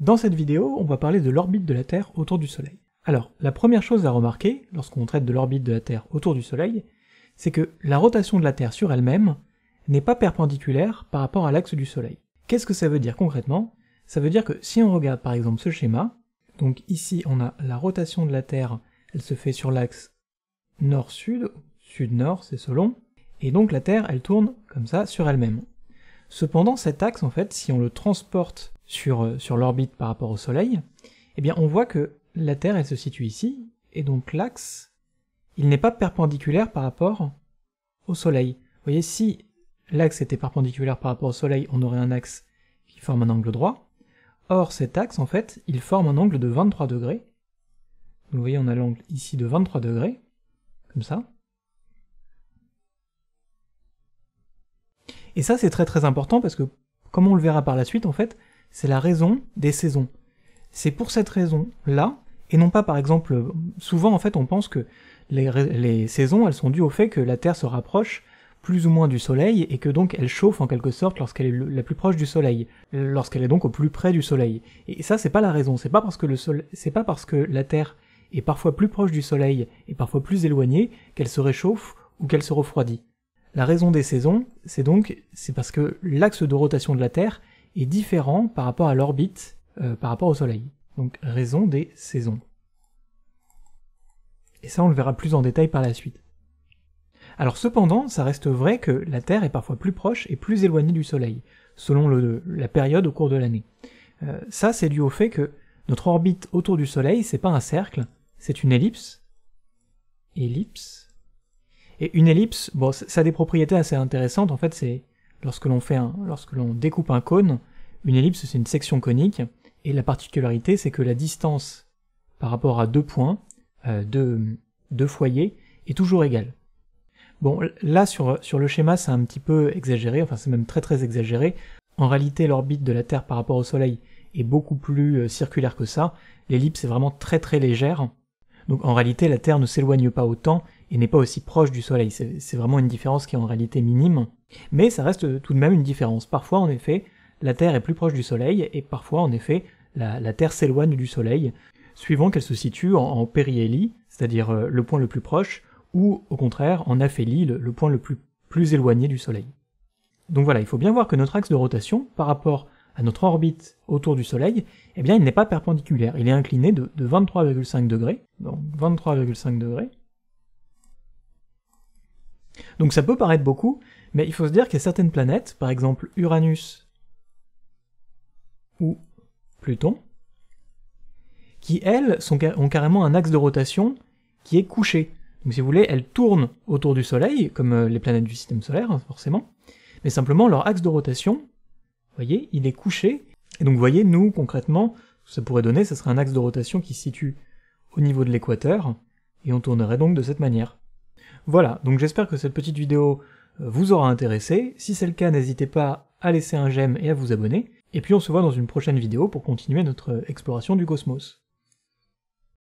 Dans cette vidéo, on va parler de l'orbite de la Terre autour du Soleil. Alors, la première chose à remarquer, lorsqu'on traite de l'orbite de la Terre autour du Soleil, c'est que la rotation de la Terre sur elle-même n'est pas perpendiculaire par rapport à l'axe du Soleil. Qu'est-ce que ça veut dire concrètement Ça veut dire que si on regarde par exemple ce schéma, donc ici on a la rotation de la Terre, elle se fait sur l'axe nord-sud, sud-nord c'est selon, et donc la Terre elle tourne comme ça sur elle-même. Cependant, cet axe, en fait, si on le transporte sur, euh, sur l'orbite par rapport au Soleil, eh bien, on voit que la Terre, elle se situe ici, et donc l'axe, il n'est pas perpendiculaire par rapport au Soleil. Vous voyez, si l'axe était perpendiculaire par rapport au Soleil, on aurait un axe qui forme un angle droit. Or, cet axe, en fait, il forme un angle de 23 degrés. Vous voyez, on a l'angle ici de 23 degrés, comme ça. Et ça, c'est très très important parce que, comme on le verra par la suite, en fait, c'est la raison des saisons. C'est pour cette raison-là, et non pas par exemple, souvent en fait, on pense que les, saisons, elles sont dues au fait que la Terre se rapproche plus ou moins du Soleil et que donc elle chauffe en quelque sorte lorsqu'elle est la plus proche du Soleil, lorsqu'elle est donc au plus près du Soleil. Et ça, c'est pas la raison. C'est pas parce que le c'est pas parce que la Terre est parfois plus proche du Soleil et parfois plus éloignée qu'elle se réchauffe ou qu'elle se refroidit. La raison des saisons, c'est donc c'est parce que l'axe de rotation de la Terre est différent par rapport à l'orbite euh, par rapport au Soleil. Donc raison des saisons. Et ça, on le verra plus en détail par la suite. Alors cependant, ça reste vrai que la Terre est parfois plus proche et plus éloignée du Soleil, selon le, la période au cours de l'année. Euh, ça, c'est dû au fait que notre orbite autour du Soleil, c'est pas un cercle, c'est une ellipse. Ellipse. Et une ellipse, bon, ça a des propriétés assez intéressantes. En fait, c'est lorsque l'on fait lorsque l'on découpe un cône, une ellipse c'est une section conique. Et la particularité, c'est que la distance par rapport à deux points, euh, deux, foyers, est toujours égale. Bon, là sur, sur le schéma, c'est un petit peu exagéré, enfin c'est même très très exagéré. En réalité, l'orbite de la Terre par rapport au Soleil est beaucoup plus euh, circulaire que ça. L'ellipse est vraiment très très légère. Donc en réalité, la Terre ne s'éloigne pas autant et n'est pas aussi proche du Soleil. C'est vraiment une différence qui est en réalité minime, mais ça reste tout de même une différence. Parfois, en effet, la Terre est plus proche du Soleil, et parfois, en effet, la, Terre s'éloigne du Soleil, suivant qu'elle se situe en, périhélie, c'est-à-dire euh, le point le plus proche, ou au contraire en aphélie, le, point le plus, éloigné du Soleil. Donc voilà, il faut bien voir que notre axe de rotation, par rapport à notre orbite autour du Soleil, eh bien il n'est pas perpendiculaire, il est incliné de, de 23,5 degrés, donc 23,5 degrés, donc ça peut paraître beaucoup, mais il faut se dire qu'il y a certaines planètes, par exemple Uranus ou Pluton, qui elles ont carrément un axe de rotation qui est couché. Donc si vous voulez, elles tournent autour du Soleil, comme euh, les planètes du système solaire, hein, forcément, mais simplement leur axe de rotation, vous voyez, il est couché. Et donc vous voyez, nous, concrètement, ça pourrait donner, ce serait un axe de rotation qui se situe au niveau de l'équateur, et on tournerait donc de cette manière. Voilà, donc j'espère que cette petite vidéo euh, vous aura intéressé. Si c'est le cas, n'hésitez pas à laisser un j'aime et à vous abonner. Et puis on se voit dans une prochaine vidéo pour continuer notre euh, exploration du cosmos.